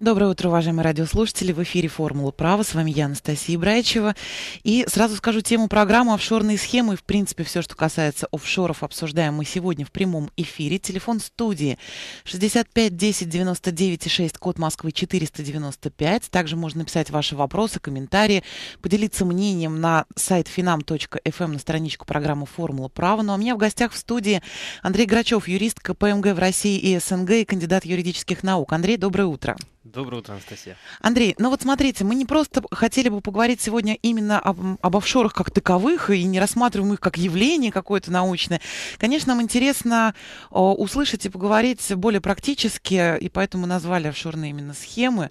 Доброе утро, уважаемые радиослушатели. В эфире «Формула права». С вами я, Анастасия Ибраичева. И сразу скажу тему программы «Офшорные схемы». В принципе, все, что касается офшоров, обсуждаем мы сегодня в прямом эфире. Телефон студии 65 10 99 6, код Москвы 495. Также можно написать ваши вопросы, комментарии, поделиться мнением на сайт finam.fm эм, на страничку программы «Формула права». Ну а у меня в гостях в студии Андрей Грачев, юрист КПМГ в России и СНГ и кандидат юридических наук. Андрей, доброе утро. Доброе утро, Анастасия. Андрей, ну вот смотрите, мы не просто хотели бы поговорить сегодня именно об, об офшорах как таковых и не рассматриваем их как явление какое-то научное. Конечно, нам интересно о, услышать и поговорить более практически, и поэтому назвали офшорные именно схемы.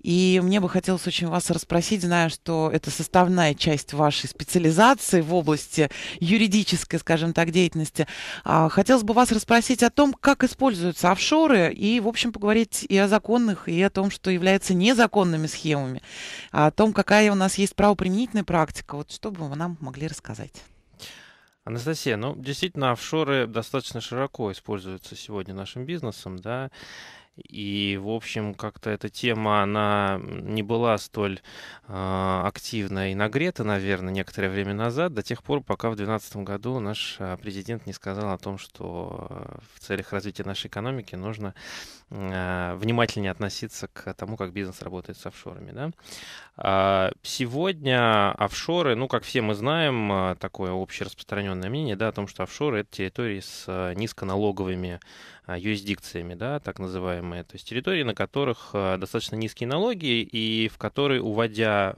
И мне бы хотелось очень вас расспросить, зная, что это составная часть вашей специализации в области юридической, скажем так, деятельности. А, хотелось бы вас расспросить о том, как используются офшоры, и, в общем, поговорить и о законных, и о том, что является незаконными схемами, а о том, какая у нас есть правоприменительная практика. Вот что бы вы нам могли рассказать? Анастасия, ну, действительно, офшоры достаточно широко используются сегодня нашим бизнесом, да, и, в общем, как-то эта тема, она не была столь э, а, активна и нагрета, наверное, некоторое время назад, до тех пор, пока в 2012 году наш а, президент не сказал о том, что а, в целях развития нашей экономики нужно а, внимательнее относиться к тому, как бизнес работает с офшорами. Да? А, сегодня офшоры, ну, как все мы знаем, а, такое общераспространенное мнение да, о том, что офшоры — это территории с низконалоговыми юрисдикциями, да, так называемые, то есть территории, на которых достаточно низкие налоги и в которые, уводя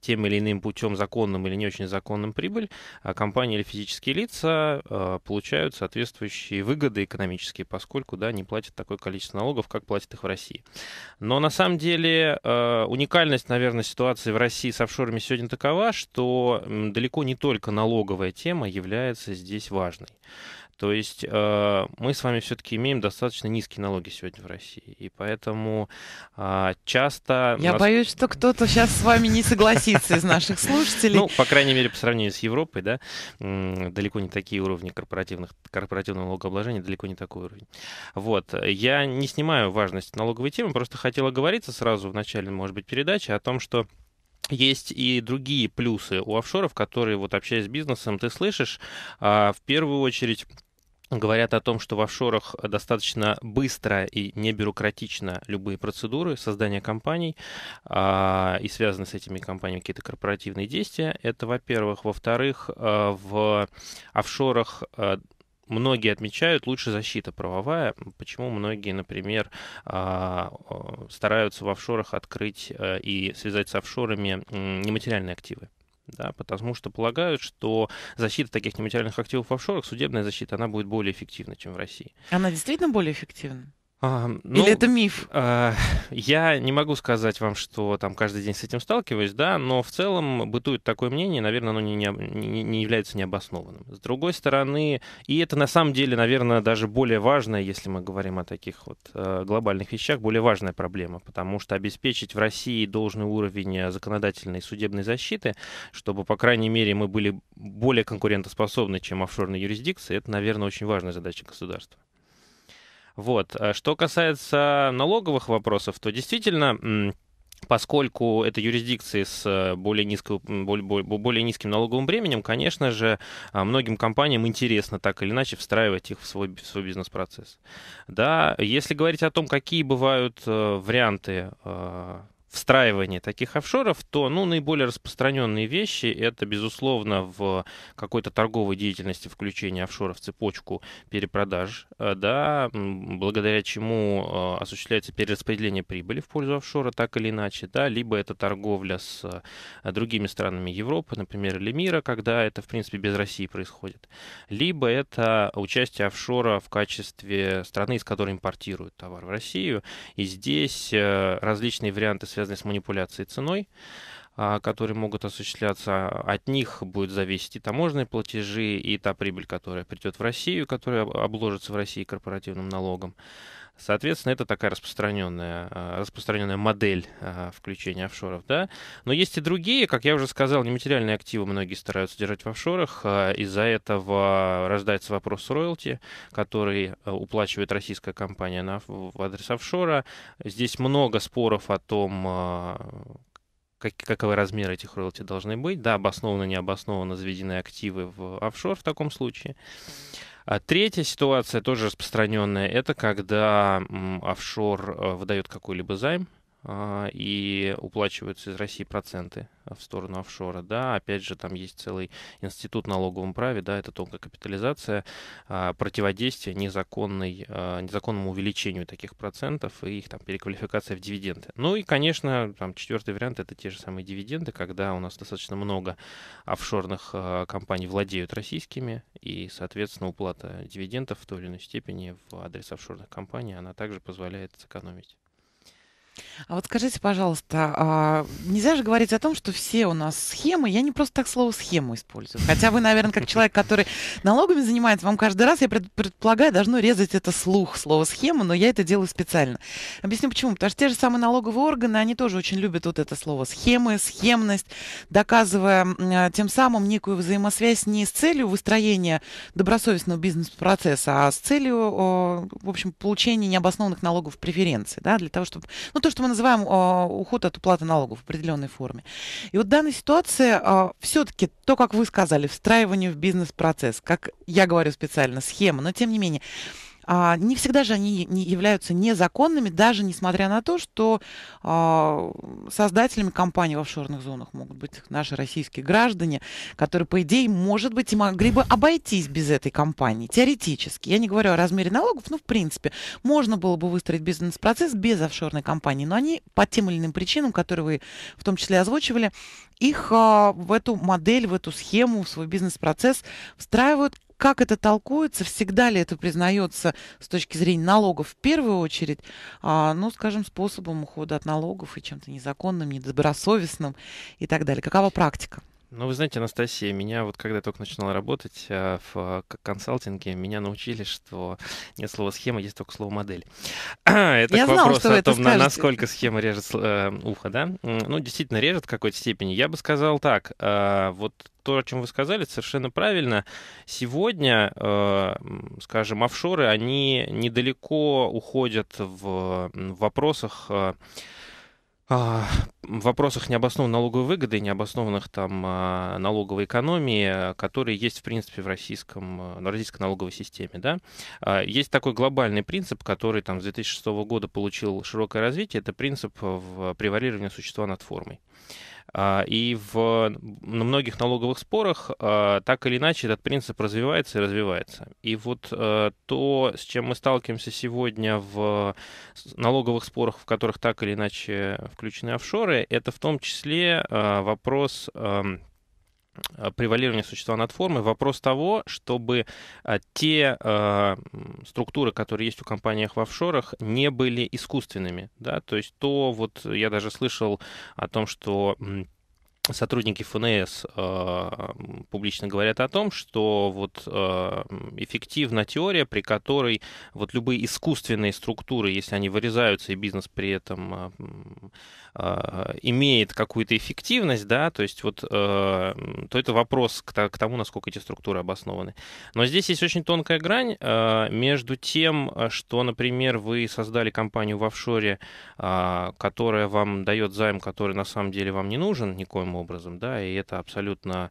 тем или иным путем законным или не очень законным прибыль, компании или физические лица получают соответствующие выгоды экономические, поскольку да, не платят такое количество количество налогов, как платят их в России. Но на самом деле э, уникальность, наверное, ситуации в России с офшорами сегодня такова, что далеко не только налоговая тема является здесь важной. То есть э, мы с вами все-таки имеем достаточно низкие налоги сегодня в России. И поэтому э, часто... Я нас... боюсь, что кто-то сейчас с вами не согласится из наших слушателей. Ну, по крайней мере, по сравнению с Европой, да, далеко не такие уровни корпоративных, корпоративного налогообложения, далеко не такой уровень. Вот. Я не снимаю важность налоговой темы, просто хотела говориться сразу в начале, может быть, передачи о том, что есть и другие плюсы у офшоров, которые, вот общаясь с бизнесом, ты слышишь, а, в первую очередь говорят о том, что в офшорах достаточно быстро и не бюрократично любые процедуры создания компаний а, и связаны с этими компаниями какие-то корпоративные действия. Это, во-первых. Во-вторых, э, в офшорах э, многие отмечают лучше защита правовая. Почему многие, например, а, стараются в офшорах открыть э, и связать с офшорами нематериальные активы? да, потому что полагают, что защита таких нематериальных активов в офшорах, судебная защита, она будет более эффективна, чем в России. Она действительно более эффективна? А, ну, Или это миф? А, я не могу сказать вам, что там каждый день с этим сталкиваюсь, да, но в целом бытует такое мнение, наверное, оно не, не, не является необоснованным. С другой стороны, и это на самом деле, наверное, даже более важная, если мы говорим о таких вот э, глобальных вещах, более важная проблема, потому что обеспечить в России должный уровень э, законодательной и судебной защиты, чтобы, по крайней мере, мы были более конкурентоспособны, чем офшорные юрисдикции, это, наверное, очень важная задача государства. Вот. А что касается налоговых вопросов, то действительно Поскольку это юрисдикции с э, более, низкого, более, низким налоговым бременем, конечно же, а, многим компаниям интересно так или иначе встраивать их в свой, в свой бизнес-процесс. Да, если говорить о том, какие бывают э, варианты э, встраивании таких офшоров, то ну, наиболее распространенные вещи — это, безусловно, в какой-то торговой деятельности включение офшора в цепочку перепродаж, э, да, благодаря чему э, осуществляется перераспределение прибыли в пользу офшора, так или иначе, да, либо это торговля с э, другими странами Европы, например, или мира, когда это, в принципе, без России происходит, либо это участие офшора в качестве страны, из которой импортируют товар в Россию, и здесь различные варианты, связанные связанные с манипуляцией ценой, а, которые могут осуществляться. От них будет зависеть и таможенные платежи, и та прибыль, которая придет в Россию, которая обложится в России корпоративным налогом. Соответственно, это такая распространенная, а, распространенная модель а, включения офшоров. Да? Но есть и другие, как я уже сказал, нематериальные активы многие стараются держать в офшорах. А, из-за этого рождается вопрос роялти, который уплачивает российская компания на, в адрес офшора. Здесь много споров о том, как, каковы размеры этих роялти должны быть. Да, обоснованно, необоснованно заведены активы в офшор в таком случае. А третья ситуация, тоже распространенная, это когда офшор э, выдает какой-либо займ, а, и уплачиваются из России проценты а, в сторону офшора. Да, опять же, там есть целый институт налоговом праве, да, это тонкая капитализация, а, противодействие незаконной, незаконному увеличению таких процентов и их там переквалификация в дивиденды. Ну и, конечно, там четвертый вариант это те же самые дивиденды, когда у нас достаточно много офшорных компаний владеют российскими, и, соответственно, уплата дивидендов в той или иной степени в адрес офшорных компаний, она также позволяет сэкономить. А вот скажите, пожалуйста, а, нельзя же говорить о том, что все у нас схемы. Я не просто так слово схему использую. Хотя вы, наверное, как человек, который налогами занимается, вам каждый раз, я предполагаю, должно резать это слух, слово схема, но я это делаю специально. Объясню почему. Потому что те же самые налоговые органы, они тоже очень любят вот это слово схемы, схемность, доказывая э, тем самым некую взаимосвязь не с целью выстроения добросовестного бизнес-процесса, а с целью, в общем, получения необоснованных налогов преференций, да, для того, чтобы... Ну, то, что мы называем э, уход от уплаты налогов в определенной форме. И вот данная ситуация э, а, все-таки то, как вы сказали, встраивание в бизнес-процесс, как я говорю специально, схема, но тем не менее, а, не всегда же они не являются незаконными, даже несмотря на то, что а, создателями компаний в офшорных зонах могут быть наши российские граждане, которые, по идее, может быть, и могли бы обойтись без этой компании, теоретически. Я не говорю о размере налогов, но, в принципе, можно было бы выстроить бизнес-процесс без офшорной компании, но они по тем или иным причинам, которые вы в том числе озвучивали, их а, в эту модель, в эту схему, в свой бизнес-процесс встраивают как это толкуется? Всегда ли это признается с точки зрения налогов в первую очередь? А, ну, скажем, способом ухода от налогов и чем-то незаконным, недобросовестным и так далее. Какова практика? Ну, вы знаете, Анастасия, меня вот когда я только начинал работать э, в э, консалтинге, меня научили, что нет слова схема, есть только слово модель. это я к знала, вопросу о том, насколько схема режет э, ухо, да? Ну, действительно, режет в какой-то степени. Я бы сказал так, вот то, о чем вы сказали, совершенно правильно. Сегодня, скажем, офшоры, они недалеко уходят в, вопросах... А, в вопросах необоснованной налоговой выгоды, необоснованных там а, налоговой экономии, которые есть, в принципе, в российском, э, на российской налоговой системе. Да? А, есть такой глобальный принцип, который там с 2006 года получил широкое развитие, это принцип э, э, превалирования существа над формой. А, и в на многих налоговых спорах а, так или иначе этот принцип развивается и развивается. И вот а, то, с чем мы сталкиваемся сегодня в налоговых спорах, в которых так или иначе включены офшоры, это в том числе вопрос Э, превалирования существа над формой, вопрос того, чтобы э, те э, структуры, которые есть у компаний в офшорах, не были искусственными. Да? То есть то, вот я даже слышал о том, что сотрудники ФНС э, публично говорят о том, что вот э, эффективна теория, при которой вот любые искусственные структуры, если они вырезаются и бизнес при этом э, э имеет какую-то эффективность, да, то есть вот, э, то это вопрос к, к тому, насколько эти структуры обоснованы. Но здесь есть очень тонкая грань э, между тем, что, например, вы создали компанию в офшоре, которая вам дает займ, который на самом деле вам не нужен никоим образом, да, и это абсолютно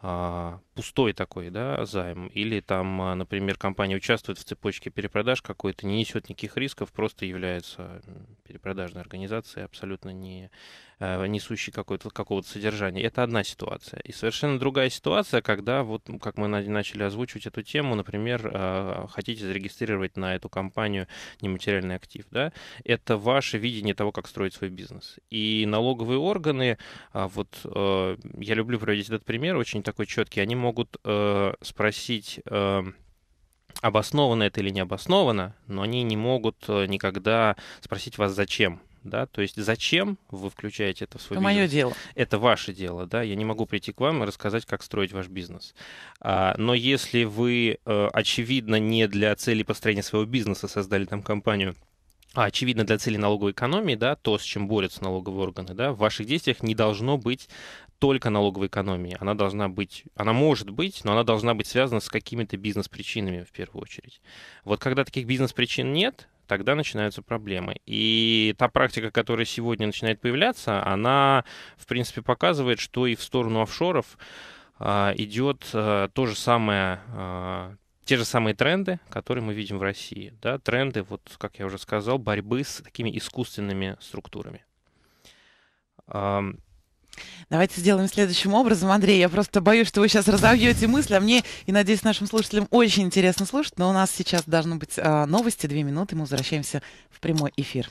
а, пустой такой да, займ, или там, а, например, компания участвует в цепочке перепродаж какой-то, не несет никаких рисков, просто является перепродажной организацией, абсолютно не а, несущей какого-то какого-то содержания. Это одна ситуация. И совершенно другая ситуация, когда, вот как мы начали озвучивать эту тему, например, хотите зарегистрировать на эту компанию нематериальный актив. Да? Это ваше видение того, как строить свой бизнес. И налоговые органы, вот я люблю приводить этот пример, очень такой четкий, они могут э, спросить, э, обосновано это или не обосновано, но они не могут э, никогда спросить вас, зачем да, то есть зачем вы включаете это в свой это бизнес? мое дело. Это ваше дело, да, я не могу прийти к вам и рассказать, как строить ваш бизнес. А, но если вы, э, очевидно, не для цели построения своего бизнеса создали там компанию, а, очевидно для цели налоговой экономии, да, то, с чем борются налоговые органы, да, в ваших действиях не должно быть только налоговой экономии. Она должна быть, она может быть, но она должна быть связана с какими-то бизнес-причинами в первую очередь. Вот когда таких бизнес-причин нет, тогда начинаются проблемы. И та практика, которая сегодня начинает появляться, она, в принципе, показывает, что и в сторону офшоров а, идет а, то же самое а, те же самые тренды, которые мы видим в России. Да? Тренды, вот, как я уже сказал, борьбы с такими искусственными структурами. Давайте сделаем следующим образом, Андрей. Я просто боюсь, что вы сейчас разовьете мысли, а мне, и надеюсь, нашим слушателям очень интересно слушать, но у нас сейчас должны быть а, новости, две минуты, мы возвращаемся в прямой эфир.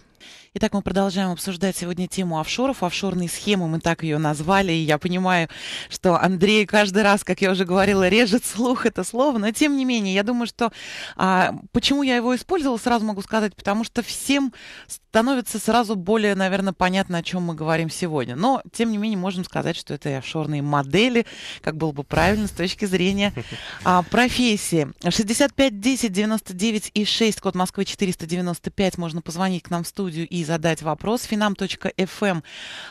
Итак, мы продолжаем обсуждать сегодня тему офшоров, офшорные схемы, мы так ее назвали, и я понимаю, что Андрей каждый раз, как я уже говорила, режет слух это слово, но тем не менее, я думаю, что а, почему я его использовала, сразу могу сказать, потому что всем становится сразу более, наверное, понятно, о чем мы говорим сегодня. Но, тем не менее, можем сказать, что это офшорные модели, как было бы правильно с точки зрения а, профессии. 65 10 99 и 6, код Москвы 495, можно позвонить к нам в студию студию и задать вопрос finam.fm. Эм.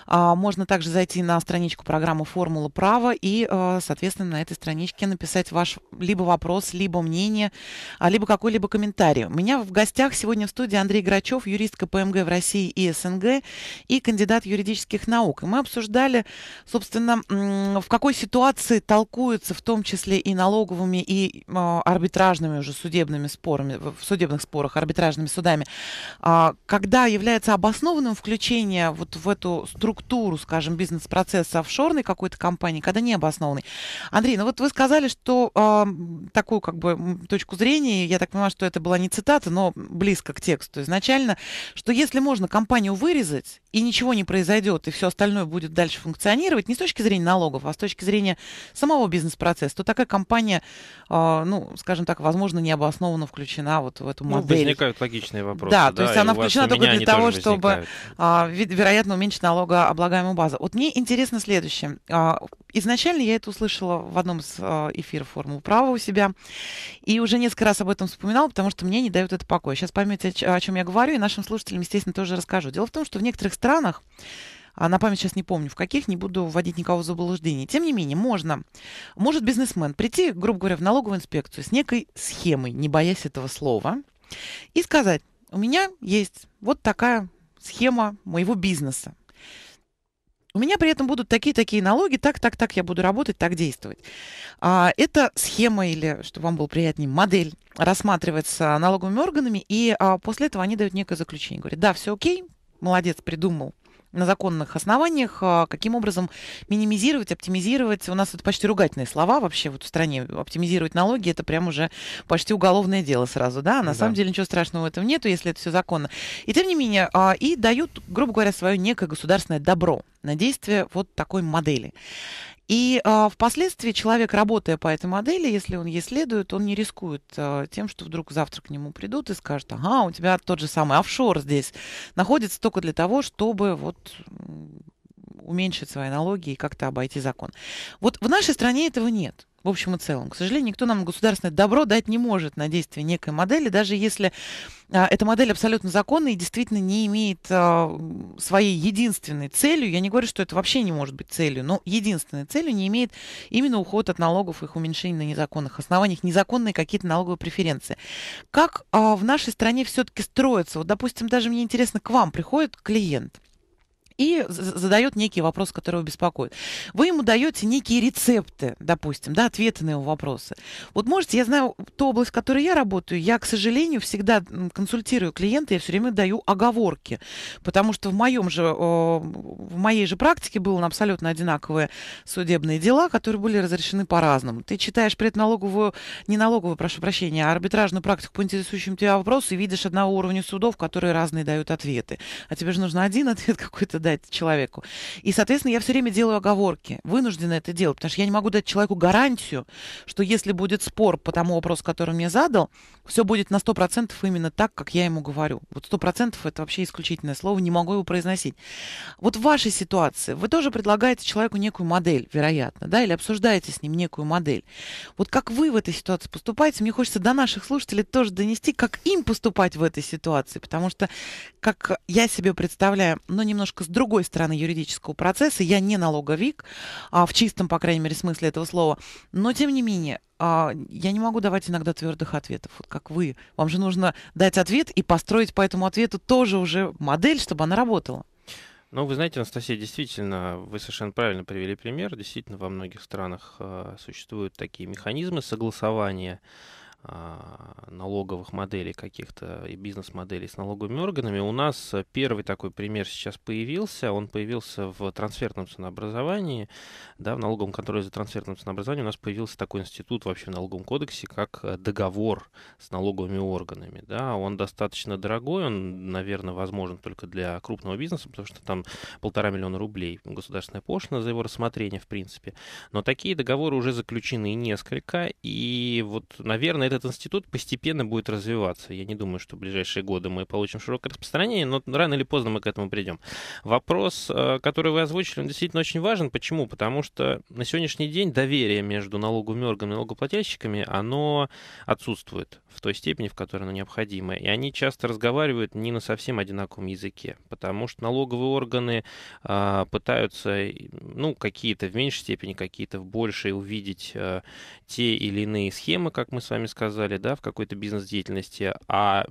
А, можно также зайти на страничку программы «Формула права» и, а, соответственно, на этой страничке написать ваш либо вопрос, либо мнение, а, либо какой-либо комментарий. У меня в гостях сегодня в студии Андрей Грачев, юрист КПМГ в России и СНГ и кандидат юридических наук. И мы обсуждали, собственно, в какой ситуации толкуются в том числе и налоговыми, и арбитражными уже судебными спорами, в судебных спорах, арбитражными судами, когда является обоснованным включение вот в эту структуру, скажем, бизнес-процесса офшорной какой-то компании, когда не обоснованный. Андрей, ну вот вы сказали, что э, такую как бы точку зрения, я так понимаю, что это была не цитата, но близко к тексту изначально, что если можно компанию вырезать, и ничего не произойдет, и все остальное будет дальше функционировать, не с точки зрения налогов, а с точки зрения самого бизнес-процесса, то такая компания, э, ну, скажем так, возможно, необоснованно включена вот в эту ну, модель. Ну, возникают логичные вопросы. Да, да то есть она включена только для того, чтобы, а, вероятно, уменьшить налогооблагаемую базу. Вот мне интересно следующее. А, изначально я это услышала в одном из а, эфиров «Формулы права» у себя, и уже несколько раз об этом вспоминала, потому что мне не дают это покоя. Сейчас поймете, о чем я говорю, и нашим слушателям, естественно, тоже расскажу. Дело в том, что в некоторых странах а на память сейчас не помню, в каких, не буду вводить никого в заблуждение. Тем не менее, можно, может бизнесмен прийти, грубо говоря, в налоговую инспекцию с некой схемой, не боясь этого слова, и сказать, у меня есть вот такая схема моего бизнеса. У меня при этом будут такие-такие налоги, так, так, так я буду работать, так действовать. А, эта схема или, чтобы вам было приятнее, модель рассматривается налоговыми органами, и а, после этого они дают некое заключение. Говорят, да, все окей, молодец, придумал на законных основаниях, а, каким образом минимизировать, оптимизировать. У нас это почти ругательные слова вообще вот в стране. Оптимизировать налоги это прям уже почти уголовное дело сразу, да? А на да. самом деле ничего страшного в этом нету, если это все законно. И тем не менее, а, и дают, грубо говоря, свое некое государственное добро на действие вот такой модели. И а, впоследствии человек, работая по этой модели, если он ей следует, он не рискует а, тем, что вдруг завтра к нему придут и скажут, ага, у тебя тот же самый офшор здесь находится только для того, чтобы вот уменьшить свои налоги и как-то обойти закон. Вот в нашей стране этого нет в общем и целом. К сожалению, никто нам государственное добро дать не может на действие некой модели, даже если а, эта модель абсолютно законная и действительно не имеет а, своей единственной целью, я не говорю, что это вообще не может быть целью, но единственной целью не имеет именно уход от налогов, и их уменьшение на незаконных основаниях, незаконные какие-то налоговые преференции. Как а, в нашей стране все-таки строится? Вот, допустим, даже мне интересно, к вам приходит клиент – и задает некий вопрос, который его беспокоит. Вы ему даете некие рецепты, допустим, да, ответы на его вопросы. Вот можете, я знаю ту область, в которой я работаю, я, к сожалению, всегда консультирую клиента, я все время даю оговорки, потому что в моем же, в моей же практике было абсолютно одинаковые судебные дела, которые были разрешены по-разному. Ты читаешь предналоговую, не налоговую, прошу прощения, а арбитражную практику по интересующим тебя вопросу и видишь одного уровня судов, которые разные дают ответы. А тебе же нужно один ответ какой-то дать человеку. И, соответственно, я все время делаю оговорки, вынуждена это делать, потому что я не могу дать человеку гарантию, что если будет спор по тому вопросу, который мне задал, все будет на 100% именно так, как я ему говорю. Вот 100% это вообще исключительное слово, не могу его произносить. Вот в вашей ситуации вы тоже предлагаете человеку некую модель, вероятно, да, или обсуждаете с ним некую модель. Вот как вы в этой ситуации поступаете, мне хочется до наших слушателей тоже донести, как им поступать в этой ситуации, потому что, как я себе представляю, ну, немножко с другой стороны юридического процесса. Я не налоговик, а в чистом, по крайней мере, смысле этого слова. Но, тем не менее, а, я не могу давать иногда твердых ответов, вот как вы. Вам же нужно дать ответ и построить по этому ответу тоже уже модель, чтобы она работала. Ну, вы знаете, Анастасия, действительно, вы совершенно правильно привели пример. Действительно, во многих странах э, существуют такие механизмы согласования а, налоговых моделей каких-то и бизнес-моделей с налоговыми органами. У нас э, первый такой пример сейчас появился. Он появился в трансферном ценообразовании. Да, в налоговом контроле за трансферным ценообразованием у нас появился такой институт вообще в налоговом кодексе, как э, договор с налоговыми органами. Да, он достаточно дорогой, он, наверное, возможен только для крупного бизнеса, потому что там полтора миллиона рублей государственная пошлина за его рассмотрение, в принципе. Но такие договоры уже заключены несколько, и вот, наверное, это этот институт постепенно будет развиваться. Я не думаю, что в ближайшие годы мы получим широкое распространение, но рано или поздно мы к этому придем. Вопрос, э, который вы озвучили, он действительно очень важен. Почему? Потому что на сегодняшний день доверие между налоговыми органами и налогоплательщиками, оно отсутствует в той степени, в которой оно необходимо. И они часто разговаривают не на совсем одинаковом языке, потому что налоговые органы а, пытаются, ну, какие-то в меньшей степени, какие-то в большей увидеть э, те или иные схемы, как мы с вами сказали, да, в какой-то бизнес-деятельности, а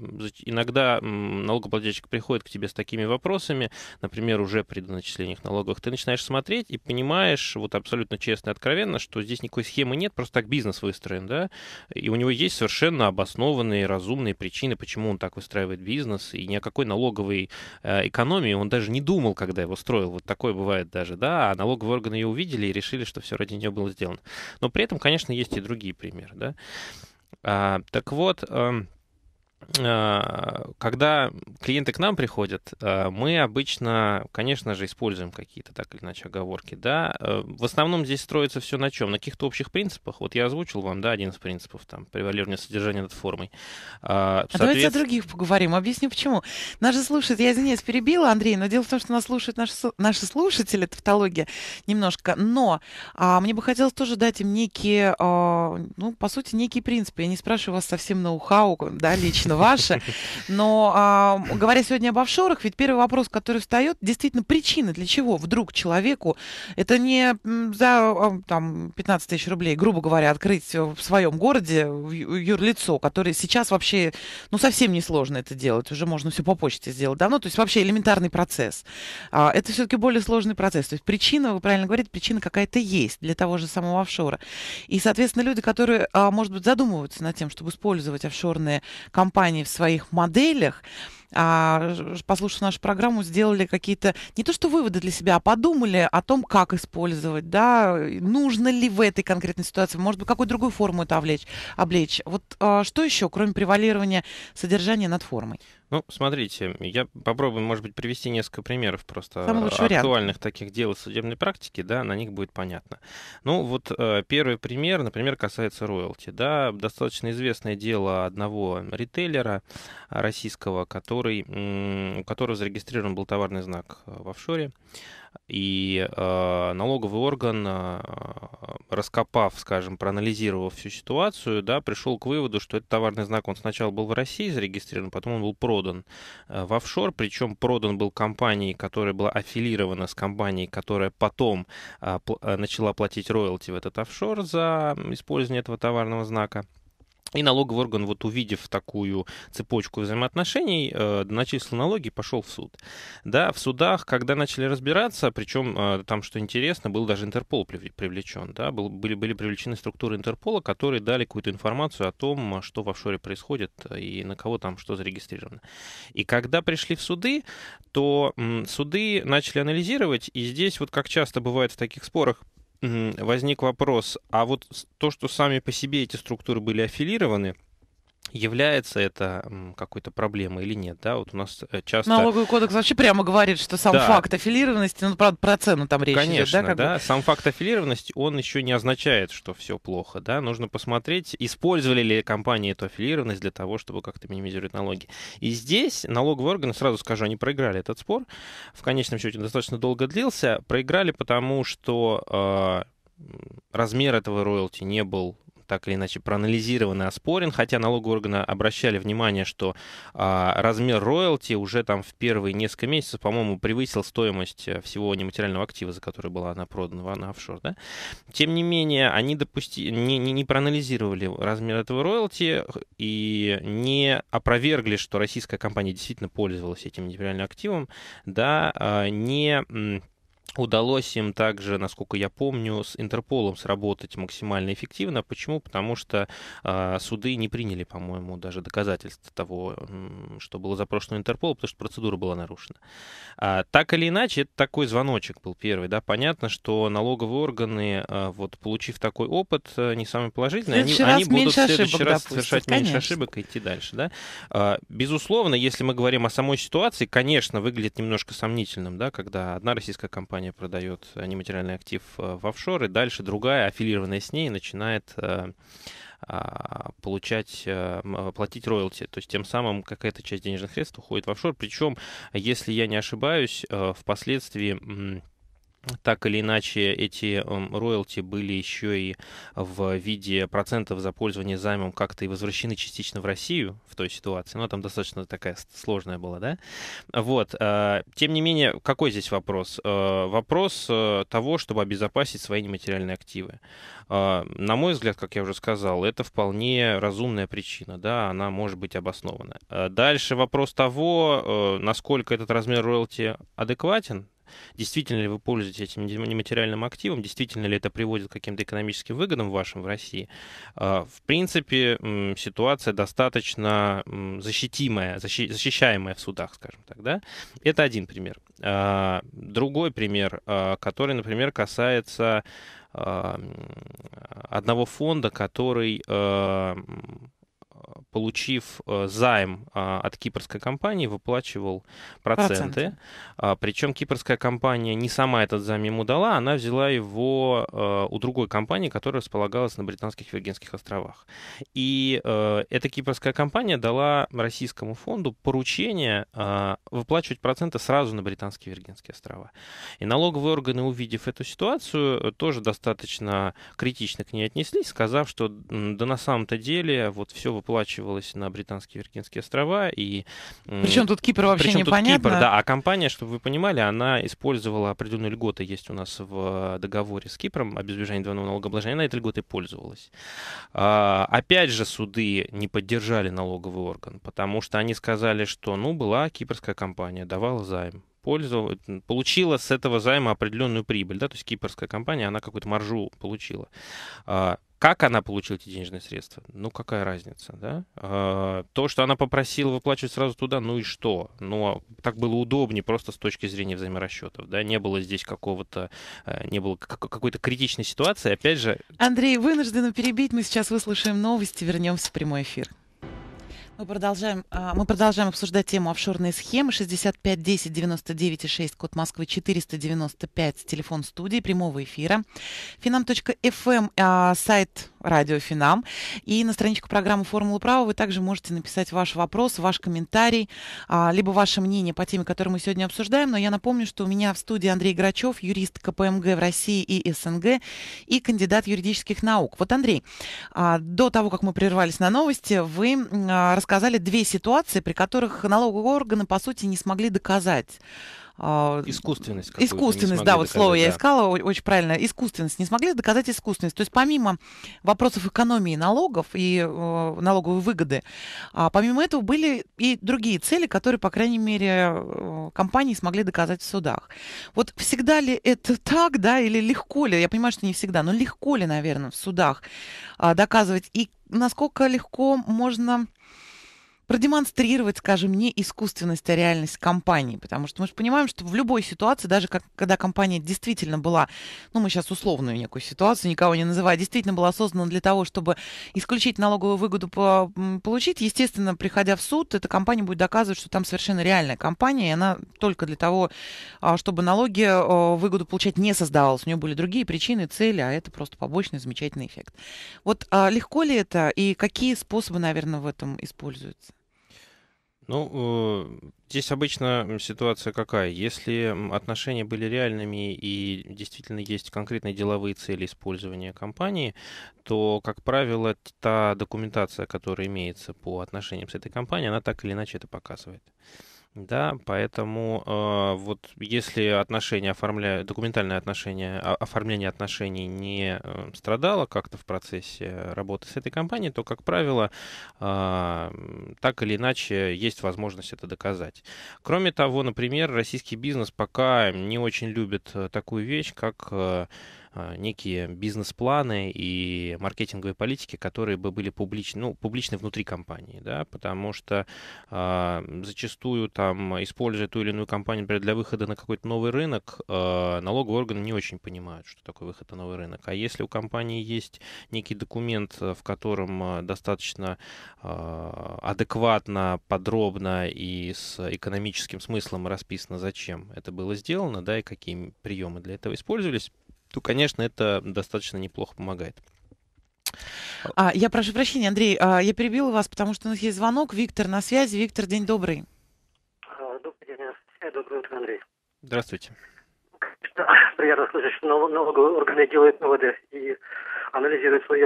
иногда налогоплательщик приходит к тебе с такими вопросами, например, уже при доначислениях налогов, ты начинаешь смотреть и понимаешь, вот абсолютно честно и откровенно, что здесь никакой схемы нет, просто так бизнес выстроен, да, и у него есть совершенно обоснованные, разумные причины, почему он так выстраивает бизнес, и ни о какой налоговой э, экономии он даже не думал, когда его строил, вот такое бывает даже, да, а налоговые органы ее увидели и решили, что все ради нее было сделано. Но при этом, конечно, есть и другие примеры, да. А, так вот, эм, Э, когда клиенты к нам приходят, э, мы обычно, конечно же, используем какие-то так или иначе оговорки, да. Э, в основном здесь строится все на чем? На каких-то общих принципах. Вот я озвучил вам, да, один из принципов, там, превалирование содержания над формой. Соответ... А давайте о других поговорим. Объясню, почему. Нас же слушают, я извиняюсь, перебила, Андрей, но дело в том, что нас слушают наши, наши слушатели, тавтология немножко, но а, мне бы хотелось тоже дать им некие, а, ну, по сути, некие принципы. Я не спрашиваю вас совсем ноу-хау, да, лично это ваше. Но а, говоря сегодня об офшорах, ведь первый вопрос, который встает, действительно причина, для чего вдруг человеку это не за а, там, 15 тысяч рублей, грубо говоря, открыть в своем городе юрлицо, которое сейчас вообще, ну, совсем несложно это делать, уже можно все по почте сделать давно, то есть вообще элементарный процесс. А, это все-таки более сложный процесс. То есть причина, вы правильно говорите, причина какая-то есть для того же самого офшора. И, соответственно, люди, которые, а, может быть, задумываются над тем, чтобы использовать офшорные компании, компании в своих моделях а, послушав нашу программу, сделали какие-то не то что выводы для себя, а подумали о том, как использовать, да, нужно ли в этой конкретной ситуации, может быть, какую другую форму это облечь. облечь. Вот а, что еще, кроме превалирования содержания над формой? Ну, смотрите, я попробую, может быть, привести несколько примеров просто актуальных вариант. таких дел из судебной практики, да, на них будет понятно. Ну, вот э, первый пример, например, касается роялти, да, достаточно известное дело одного ритейлера российского, который, у которого зарегистрирован был товарный знак э, в офшоре, и э, налоговый орган, э, раскопав, скажем, проанализировав всю ситуацию, да, пришел к выводу, что этот товарный знак, он сначала был в России зарегистрирован, потом он был продан э, в офшор, причем продан был компании, которая была аффилирована с компанией, которая потом э, э начала платить роялти в этот офшор за использование этого товарного знака. И налоговый орган, вот увидев такую цепочку взаимоотношений, э, начислил налоги и пошел в суд. Да, в судах, когда начали разбираться, причем э, там, что интересно, был даже Интерпол привлечен, да, были, были привлечены структуры Интерпола, которые дали какую-то информацию о том, что в офшоре происходит э, и на кого там что зарегистрировано. И когда пришли в суды, то суды начали анализировать, и здесь вот как часто бывает в таких спорах, возник вопрос, а вот то, что сами по себе эти структуры были аффилированы, является это какой-то проблемой или нет. Да? Вот у нас э, часто... Налоговый кодекс вообще прямо говорит, что сам да. факт аффилированности, ну, правда, про цену там речь Конечно, идет. Конечно, да, Бы... сам факт аффилированности, он еще не означает, что все плохо. Да? Нужно посмотреть, использовали ли компании эту аффилированность для того, чтобы как-то минимизировать налоги. И здесь налоговые органы, сразу скажу, они проиграли этот спор. В конечном счете достаточно долго длился. Проиграли, потому что э, размер этого роялти не был так или иначе проанализирован и оспорен, хотя налоговые органы обращали внимание, что а, размер роялти уже там в первые несколько месяцев, по-моему, превысил стоимость э, всего нематериального актива, за который была она продана на офшор. Да? Тем не менее, они допусти... не, не, не проанализировали размер этого роялти и не опровергли, что российская компания действительно пользовалась этим нематериальным активом, да, а, не Удалось им также, насколько я помню, с Интерполом сработать максимально эффективно. Почему? Потому что э, суды не приняли, по-моему, даже доказательств того, что было запрошено Интерпол, потому что процедура была нарушена. А, так или иначе, это такой звоночек был первый. Да? Понятно, что налоговые органы, э, вот, получив такой опыт, э, не самый положительный, они, они будут в следующий ошибок, раз допустим, совершать конечно. меньше ошибок и идти дальше. Да? А, безусловно, если мы говорим о самой ситуации, конечно, выглядит немножко сомнительным, да, когда одна российская компания компания продает э, нематериальный актив э, в офшоры, дальше другая, аффилированная с ней, начинает э, а, получать, платить роялти. То есть тем самым какая-то часть денежных средств уходит в офшор. Причем, если я не ошибаюсь, впоследствии так или иначе, эти эм, роялти были еще и в виде процентов за пользование займом как-то и возвращены частично в Россию в той ситуации. Но там достаточно такая сложная была, да? Вот. Э, тем не менее, какой здесь вопрос? Э, вопрос э, того, чтобы обезопасить свои нематериальные активы. На мой взгляд, как я уже сказал, это вполне разумная причина, да, она может быть обоснована. Дальше вопрос того, насколько этот размер роялти адекватен, действительно ли вы пользуетесь этим нематериальным активом, действительно ли это приводит к каким-то экономическим выгодам вашим в России. А, в принципе, ситуация достаточно защитимая, защищаемая в судах, скажем так. Да? Это один пример. А, другой пример, а, который, например, касается одного фонда, который получив э, займ а, от кипрской компании, выплачивал проценты. проценты. А, Причем кипрская компания не сама этот займ ему дала, она взяла его э, у другой компании, которая располагалась на Британских Виргинских островах. И э, эта кипрская компания дала российскому фонду поручение а, выплачивать проценты сразу на Британские Виргинские острова. И налоговые органы, увидев эту ситуацию, тоже достаточно критично к ней отнеслись, сказав, что да на самом-то деле вот все выплачивается высачивалась на британские Виргинские острова. И, причем тут Кипр вообще причем непонятно. Тут Кипр, да, а компания, чтобы вы понимали, она использовала определенные льготы, есть у нас в э, договоре с Кипром, обезвежение двойного налогообложения, она этой льготой пользовалась. А, опять же, суды не поддержали налоговый орган, потому что они сказали, что, ну, была кипрская компания, давала займ, пользу, получила с этого займа определенную прибыль, да, то есть кипрская компания, она какую-то маржу получила. А, как она получила эти денежные средства? Ну, какая разница, да? А, то, что она попросила выплачивать сразу туда, ну и что? Но ну, а так было удобнее просто с точки зрения взаиморасчетов, да? Не было здесь какого-то, а, не было какой-то критичной ситуации, опять же... Андрей, вынуждены перебить, мы сейчас выслушаем новости, вернемся в прямой эфир. Мы продолжаем, а, мы продолжаем обсуждать тему офшорные схемы. 65 10 99 6, код Москвы 495, телефон студии, прямого эфира. Финам.фм, эм, а, сайт радио Финам. И на страничку программы «Формула права» вы также можете написать ваш вопрос, ваш комментарий, а, либо ваше мнение по теме, которую мы сегодня обсуждаем. Но я напомню, что у меня в студии Андрей Грачев, юрист КПМГ в России и СНГ и кандидат юридических наук. Вот, Андрей, а, до того, как мы прервались на новости, вы а, рассказали две ситуации, при которых налоговые органы, по сути, не смогли доказать а, искусственность. Искусственность, да, вот доказать, слово да. я искала, очень правильно. Искусственность. Не смогли доказать искусственность. То есть помимо вопросов экономии налогов и э, налоговой выгоды, э, помимо этого были и другие цели, которые, по крайней мере, э, компании смогли доказать в судах. Вот всегда ли это так, да, или легко ли, я понимаю, что не всегда, но легко ли, наверное, в судах э, доказывать и насколько легко можно продемонстрировать, скажем, не искусственность, а реальность компании. Потому что мы же понимаем, что в любой ситуации, даже как, когда компания действительно была, ну, мы сейчас условную некую ситуацию, никого не называя, действительно была создана для того, чтобы исключить налоговую выгоду по, получить, естественно, приходя в суд, эта компания будет доказывать, что там совершенно реальная компания, и она только для того, а, чтобы налоги э, выгоду получать не создавалась. У нее были другие причины, цели, а это просто побочный замечательный эффект. Вот а, легко ли это и какие способы, наверное, в этом используются? Ну, э, здесь обычно ситуация какая? Если отношения были реальными и действительно есть конкретные деловые цели использования компании, то, как правило, та документация, которая имеется по отношениям с этой компанией, она так или иначе это показывает. Да, поэтому э, вот если отношения оформляют, документальное отношение, а, оформление отношений не э, страдало как-то в процессе работы с этой компанией, то, как правило, э, так или иначе есть возможность это доказать. Кроме того, например, российский бизнес пока не очень любит э, такую вещь, как э, а, некие бизнес-планы и маркетинговые политики, которые бы были публичны, ну, публичны внутри компании, да, потому что э, зачастую там, используя ту или иную компанию, например, для выхода на какой-то новый рынок, э, налоговые органы не очень понимают, что такое выход на новый рынок. А если у компании есть некий документ, в котором достаточно э, адекватно, подробно и с экономическим смыслом расписано, зачем это было сделано, да, и какие приемы для этого использовались, то, конечно, это достаточно неплохо помогает. А, я прошу прощения, Андрей, а, я перебила вас, потому что у нас есть звонок. Виктор на связи. Виктор, день добрый. А, добрый день, добрый утро, Андрей. Здравствуйте. Да, приятно слышать, что налоговые органы делают выводы и анализируют свои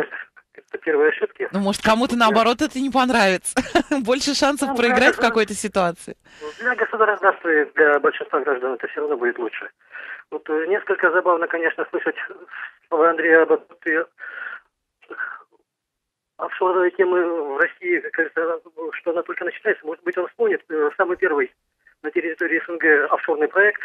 это первые ошибки. Ну, может, кому-то наоборот это не понравится. Больше шансов ну, проиграть в какой-то ситуации. Ну, для государства и для большинства граждан это все равно будет лучше. Вот э, несколько забавно, конечно, слышать слова Андрея об отсутствии а офшоровой темы в России, кажется, что она только начинается. Может быть, он вспомнит э, самый первый на территории СНГ офшорный проект,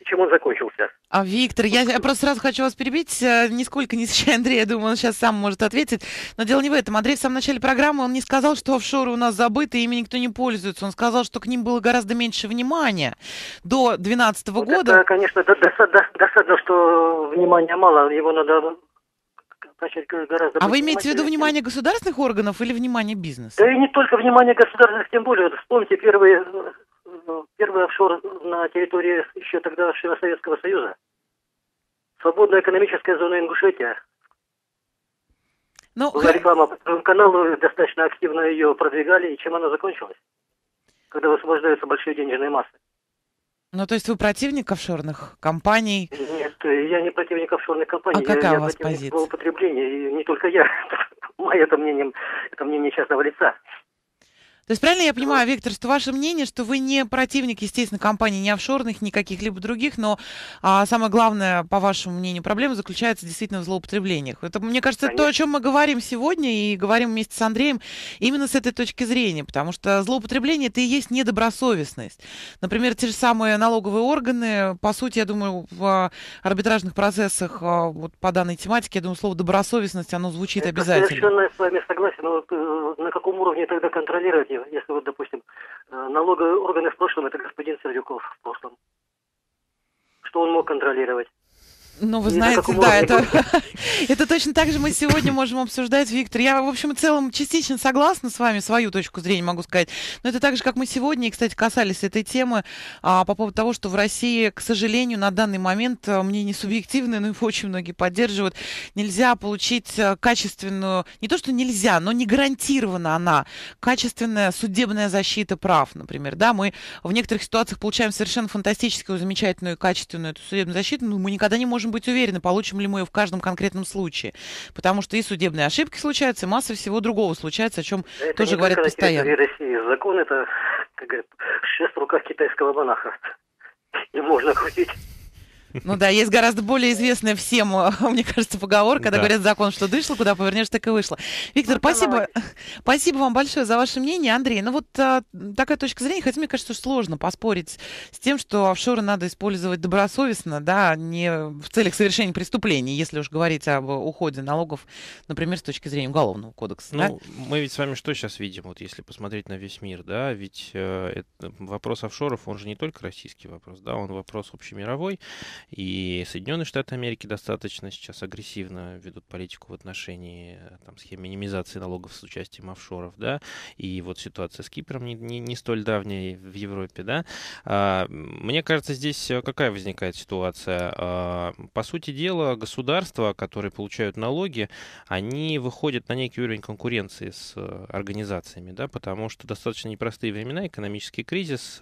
и чем он закончился. А, Виктор, я, я просто сразу хочу вас перебить. Э, нисколько не защищая Андрей, я думаю, он сейчас сам может ответить. Но дело не в этом. Андрей в самом начале программы, он не сказал, что офшоры у нас забыты, ими никто не пользуется. Он сказал, что к ним было гораздо меньше внимания до 2012 вот ну, года. Это, конечно, досадно, досадно, что внимания мало, его надо значит, гораздо... А вы имеете в виду внимание государственных органов или внимание бизнеса? Да и не только внимание государственных, тем более, вспомните первые Э, первый офшор на территории еще тогда Советского Союза. Свободная экономическая зона Ингушетия. Ну, Была реклама по первому каналу, достаточно активно ее продвигали. И чем она закончилась? Когда высвобождаются большие денежные массы. Ну, то есть вы противник офшорных компаний? Нет, я не противник офшорных компаний. А какая я, у вас позиция? Я противник злоупотребления, и не только я. Мое это мнение, это мнение частного лица. То есть правильно я ну, понимаю, Виктор, что ваше мнение, что вы не противник, естественно, компаний ни офшорных, ни каких-либо других, но а, самое главное, по вашему мнению, проблема заключается действительно в злоупотреблениях. Это, мне кажется, Конечно. то, о чем мы говорим сегодня и говорим вместе с Андреем, именно с этой точки зрения, потому что злоупотребление это и есть недобросовестность. Например, те же самые налоговые органы, по сути, я думаю, в арбитражных процессах а, вот, по данной тематике, я думаю, слово добросовестность, оно звучит это обязательно. Я совершенно с вами согласен, но э, на каком уровне тогда контролировать? Если вот, допустим, э, налоговые органы в прошлом, это господин Сердюков в прошлом. Что он мог контролировать? Ну, вы знаете, да, это, это точно так же мы сегодня можем обсуждать, Виктор. Я, в общем и целом, частично согласна с вами, свою точку зрения могу сказать. Но это так же, как мы сегодня, кстати, касались этой темы а, по поводу того, что в России, к сожалению, на данный момент а, мне не субъективно, но его очень многие поддерживают. Нельзя получить а, качественную, не то что нельзя, но не гарантирована она, качественная судебная защита прав, например. Да, мы в некоторых ситуациях получаем совершенно фантастическую, замечательную, качественную эту судебную защиту, но мы никогда не можем можем быть уверены, получим ли мы ее в каждом конкретном случае. Потому что и судебные ошибки случаются, и масса всего другого случается, о чем это тоже говорят постоянно. России. Закон это, как говорят, шест в руках китайского монаха. И можно крутить. Ну да, есть гораздо более известная всем, мне кажется, поговорка, когда да. говорят закон, что дышло, куда повернешь, так и вышло. Виктор, ну, спасибо, давай. спасибо вам большое за ваше мнение. Андрей, ну вот а, такая точка зрения, хотя мне кажется, что сложно поспорить с тем, что офшоры надо использовать добросовестно, да, а не в целях совершения преступлений, если уж говорить об уходе налогов, например, с точки зрения Уголовного кодекса. Ну, да? мы ведь с вами что сейчас видим, вот если посмотреть на весь мир, да, ведь э, это, вопрос офшоров, он же не только российский вопрос, да, он вопрос общемировой. И Соединенные Штаты Америки достаточно сейчас агрессивно ведут политику в отношении э, там, схем минимизации налогов с участием офшоров, да, и вот ситуация с Кипром не, не, не столь давняя в Европе, да. А, мне кажется, здесь э, какая возникает ситуация? А, по сути дела, государства, которые получают налоги, они выходят на некий уровень конкуренции с э, организациями, да, потому что достаточно непростые времена, экономический кризис,